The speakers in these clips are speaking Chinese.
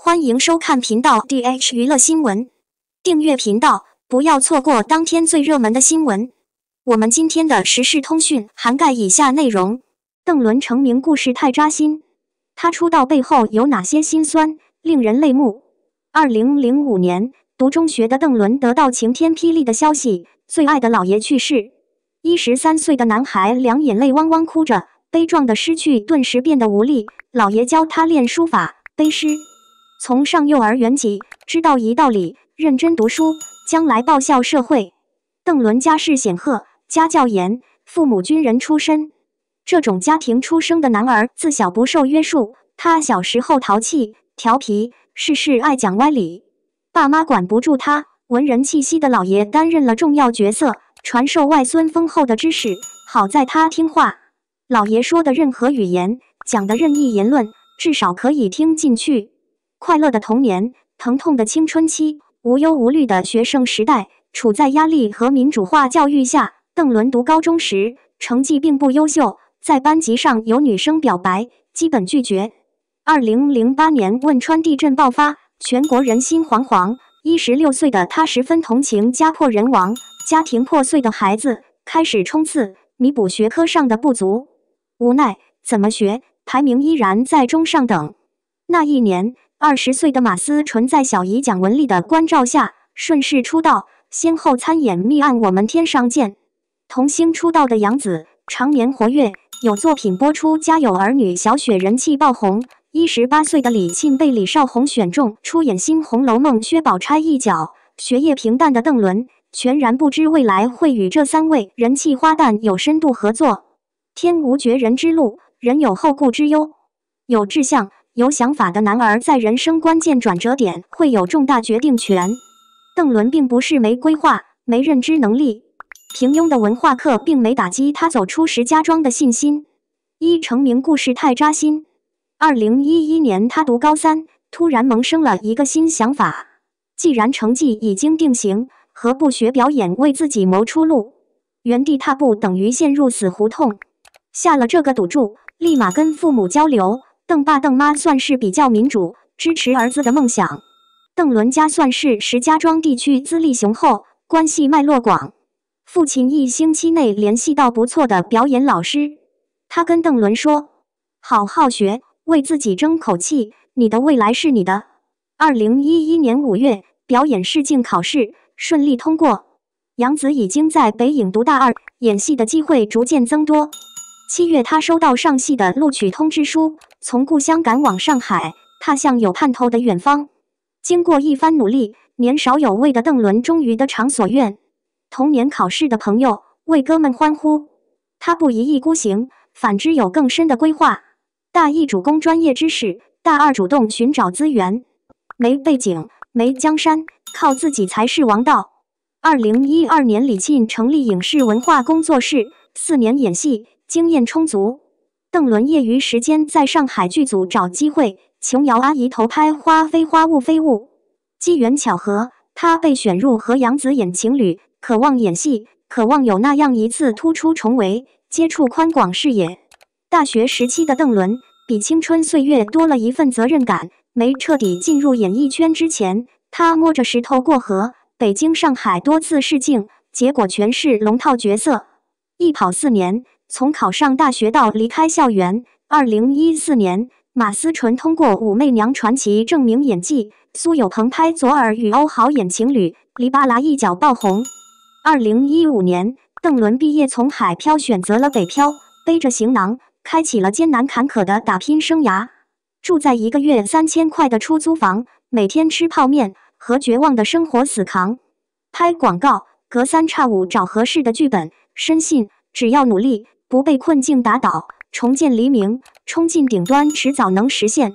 欢迎收看频道 DH 娱乐新闻，订阅频道，不要错过当天最热门的新闻。我们今天的时事通讯涵盖以下内容：邓伦成名故事太扎心，他出道背后有哪些辛酸，令人泪目。二零零五年，读中学的邓伦得到晴天霹雳的消息，最爱的姥爷去世。一十三岁的男孩两眼泪汪汪哭着，悲壮的失去，顿时变得无力。姥爷教他练书法、背诗。从上幼儿园起，知道一道理，认真读书，将来报效社会。邓伦家世显赫，家教严，父母军人出身。这种家庭出生的男儿，自小不受约束。他小时候淘气调皮，事事爱讲歪理，爸妈管不住他。文人气息的老爷担任了重要角色，传授外孙丰厚的知识。好在他听话，老爷说的任何语言，讲的任意言论，至少可以听进去。快乐的童年，疼痛的青春期，无忧无虑的学生时代，处在压力和民主化教育下。邓伦读高中时成绩并不优秀，在班级上有女生表白，基本拒绝。二零零八年汶川地震爆发，全国人心惶惶，一十六岁的他十分同情家破人亡、家庭破碎的孩子，开始冲刺，弥补学科上的不足。无奈，怎么学，排名依然在中上等。那一年。二十岁的马思纯在小姨蒋雯丽的关照下顺势出道，先后参演《密案》《我们天上见》。童星出道的杨紫常年活跃，有作品播出，《家有儿女》小雪人气爆红。一十八岁的李沁被李少红选中出演新《红楼梦》薛宝钗一角。学业平淡的邓伦，全然不知未来会与这三位人气花旦有深度合作。天无绝人之路，人有后顾之忧，有志向。有想法的男儿在人生关键转折点会有重大决定权。邓伦并不是没规划、没认知能力。平庸的文化课并没打击他走出石家庄的信心。一成名故事太扎心。二零一一年他读高三，突然萌生了一个新想法：既然成绩已经定型，何不学表演为自己谋出路？原地踏步等于陷入死胡同。下了这个赌注，立马跟父母交流。邓爸邓妈算是比较民主，支持儿子的梦想。邓伦家算是石家庄地区资历雄厚、关系脉络广。父亲一星期内联系到不错的表演老师，他跟邓伦说：“好好学，为自己争口气，你的未来是你的。”二零一一年五月，表演试镜考试顺利通过。杨子已经在北影读大二，演戏的机会逐渐增多。七月，他收到上戏的录取通知书，从故乡赶往上海，踏向有盼头的远方。经过一番努力，年少有为的邓伦终于得偿所愿。同年考试的朋友为哥们欢呼。他不一意孤行，反之有更深的规划。大一主攻专业知识，大二主动寻找资源。没背景，没江山，靠自己才是王道。二零一二年，李沁成立影视文化工作室。四年演戏经验充足，邓伦业余时间在上海剧组找机会，琼瑶阿姨投拍《花非花雾非雾》。机缘巧合，他被选入和杨紫演情侣。渴望演戏，渴望有那样一次突出重围，接触宽广视野。大学时期的邓伦比青春岁月多了一份责任感。没彻底进入演艺圈之前，他摸着石头过河，北京、上海多次试镜，结果全是龙套角色。一跑四年，从考上大学到离开校园。二零一四年，马思纯通过《武媚娘传奇》证明演技。苏有朋拍左耳与欧豪演情侣，黎巴啦一角爆红。二零一五年，邓伦毕业从海漂选择了北漂，背着行囊，开启了艰难坎坷的打拼生涯。住在一个月三千块的出租房，每天吃泡面和绝望的生活死扛，拍广告。隔三差五找合适的剧本，深信只要努力，不被困境打倒，重建黎明，冲进顶端，迟早能实现。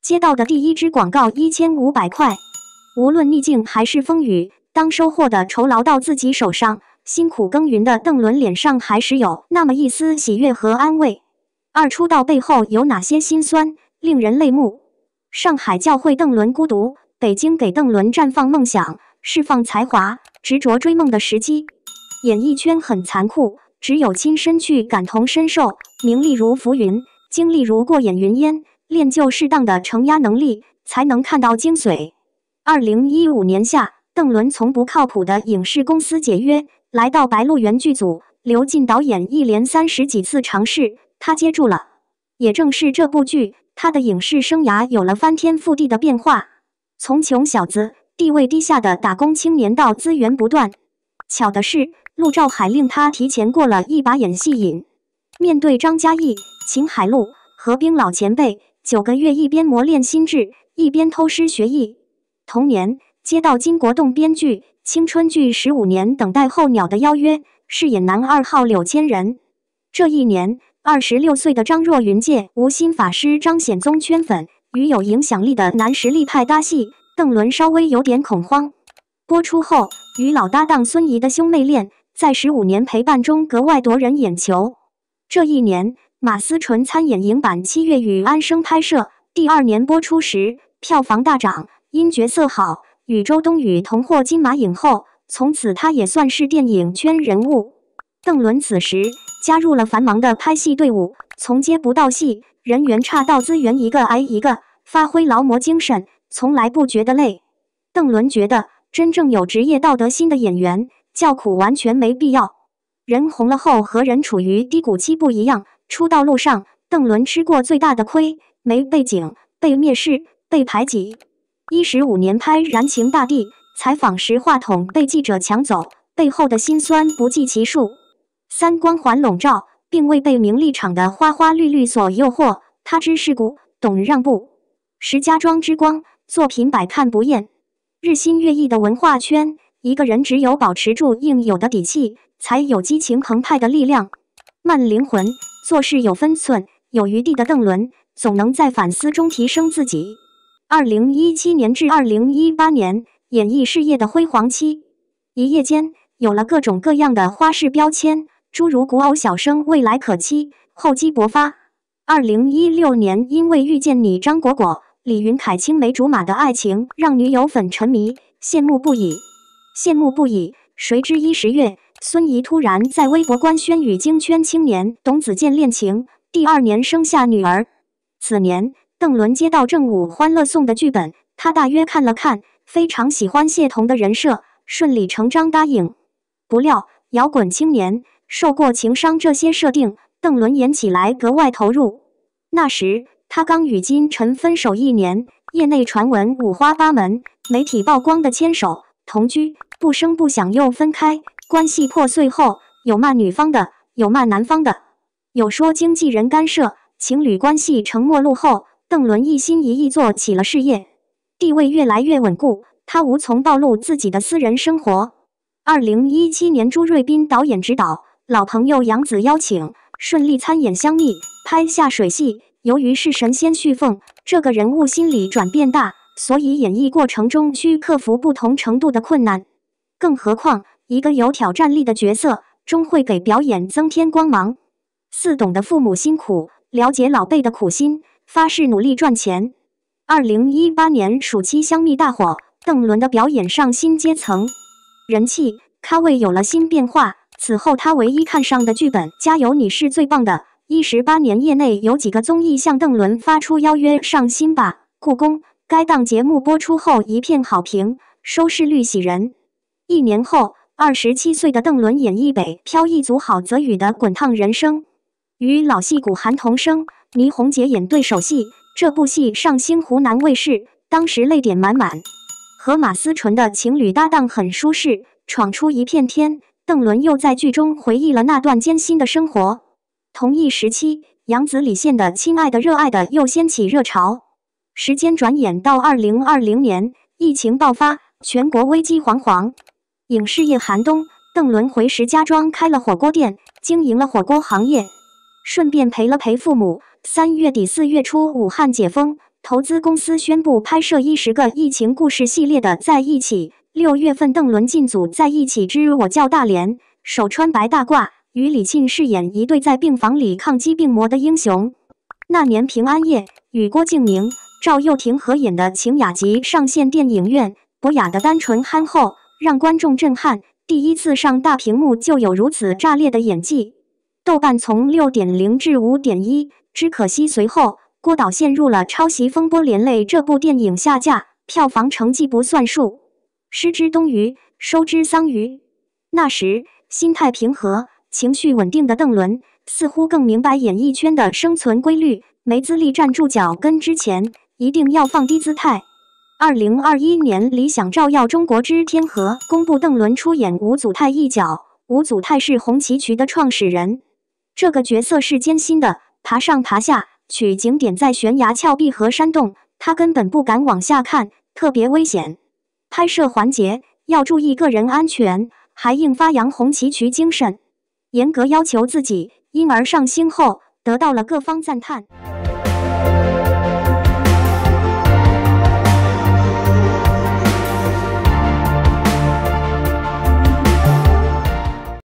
接到的第一支广告，一千五百块。无论逆境还是风雨，当收获的酬劳到自己手上，辛苦耕耘的邓伦脸上还是有那么一丝喜悦和安慰。二出道背后有哪些辛酸，令人泪目？上海教会邓伦孤独，北京给邓伦绽放梦想。释放才华、执着追梦的时机。演艺圈很残酷，只有亲身去感同身受。名利如浮云，经历如过眼云烟，练就适当的承压能力，才能看到精髓。二零一五年夏，邓伦从不靠谱的影视公司解约，来到白鹿原剧组。刘进导演一连三十几次尝试，他接住了。也正是这部剧，他的影视生涯有了翻天覆地的变化。从穷小子。地位低下的打工青年，到资源不断。巧的是，陆兆海令他提前过了一把演戏瘾。面对张嘉译、秦海璐、何冰老前辈，九个月一边磨练心智，一边偷师学艺。同年，接到金国栋编剧青春剧《十五年等待候鸟》的邀约，饰演男二号柳千人。这一年，二十六岁的张若昀借《无心法师》张显宗圈粉，与有影响力的男实力派搭戏。邓伦稍微有点恐慌。播出后，与老搭档孙怡的兄妹恋，在十五年陪伴中格外夺人眼球。这一年，马思纯参演影版《七月与安生》拍摄，第二年播出时票房大涨，因角色好，与周冬雨同获金马影后，从此她也算是电影圈人物。邓伦此时加入了繁忙的拍戏队伍，从接不到戏、人缘差到资源一个挨一个，发挥劳模精神。从来不觉得累。邓伦觉得，真正有职业道德心的演员叫苦完全没必要。人红了后和人处于低谷期不一样。出道路上，邓伦吃过最大的亏：没背景，被蔑视，被排挤。一十五年拍《燃情大地》，采访时话筒被记者抢走，背后的辛酸不计其数。三光环笼罩，并未被名利场的花花绿绿所诱惑。他知世故，懂让步。石家庄之光。作品百看不厌，日新月异的文化圈，一个人只有保持住应有的底气，才有激情澎湃的力量。慢灵魂，做事有分寸、有余地的邓伦，总能在反思中提升自己。二零一七年至二零一八年，演艺事业的辉煌期，一夜间有了各种各样的花式标签，诸如古偶小生、未来可期、厚积薄发。二零一六年，因为遇见你，张果果。李云凯青梅竹马的爱情让女友粉沉迷羡慕不已，羡慕不已。谁知一十月，孙怡突然在微博官宣与京圈青年董子健恋情，第二年生下女儿。此年，邓伦接到正午欢乐颂的剧本，他大约看了看，非常喜欢谢童的人设，顺理成章答应。不料，摇滚青年、受过情伤这些设定，邓伦演起来格外投入。那时。他刚与金晨分手一年，业内传闻五花八门，媒体曝光的牵手、同居，不声不响又分开，关系破碎后，有骂女方的，有骂男方的，有说经纪人干涉，情侣关系成陌路后，邓伦一心一意做起了事业，地位越来越稳固，他无从暴露自己的私人生活。二零一七年，朱瑞斌导演指导，老朋友杨紫邀请，顺利参演《香蜜》，拍下水戏。由于是神仙续凤这个人物心理转变大，所以演绎过程中需克服不同程度的困难。更何况一个有挑战力的角色，终会给表演增添光芒。四懂得父母辛苦，了解老辈的苦心，发誓努力赚钱。二零一八年暑期香蜜大火，邓伦的表演上新阶层，人气咖位有了新变化。此后他唯一看上的剧本《加油，你是最棒的》。一十八年，业内有几个综艺向邓伦发出邀约上新吧？故宫该档节目播出后一片好评，收视率喜人。一年后，二十七岁的邓伦演绎北漂一族郝泽宇的《滚烫人生》，与老戏骨韩童生、倪虹洁演对手戏。这部戏上新湖南卫视，当时泪点满满。和马思纯的情侣搭档很舒适，闯出一片天。邓伦又在剧中回忆了那段艰辛的生活。同一时期，杨紫、李现的《亲爱的，热爱的》又掀起热潮。时间转眼到二零二零年，疫情爆发，全国危机惶惶，影视业寒冬。邓伦回石家庄开了火锅店，经营了火锅行业，顺便陪了陪父母。三月底、四月初，武汉解封，投资公司宣布拍摄《一十个疫情故事》系列的《在一起》。六月份，邓伦进组《在一起之我叫大连》，首穿白大褂。与李沁饰演一对在病房里抗击病魔的英雄。那年平安夜，与郭敬明、赵又廷合演的《晴雅集》上线电影院，博雅的单纯憨厚让观众震撼，第一次上大屏幕就有如此炸裂的演技。豆瓣从六点零至五点一，只可惜随后郭导陷入了抄袭风波，连累这部电影下架，票房成绩不算数，失之东隅，收之桑榆。那时心态平和。情绪稳定的邓伦似乎更明白演艺圈的生存规律，没资历站住脚跟之前，一定要放低姿态。二零二一年，《理想照耀中国之天河》公布邓伦出演吴祖太一角。吴祖太是红旗渠的创始人，这个角色是艰辛的，爬上爬下，取景点在悬崖峭壁和山洞，他根本不敢往下看，特别危险。拍摄环节要注意个人安全，还应发扬红旗渠精神。严格要求自己，因而上星后得到了各方赞叹。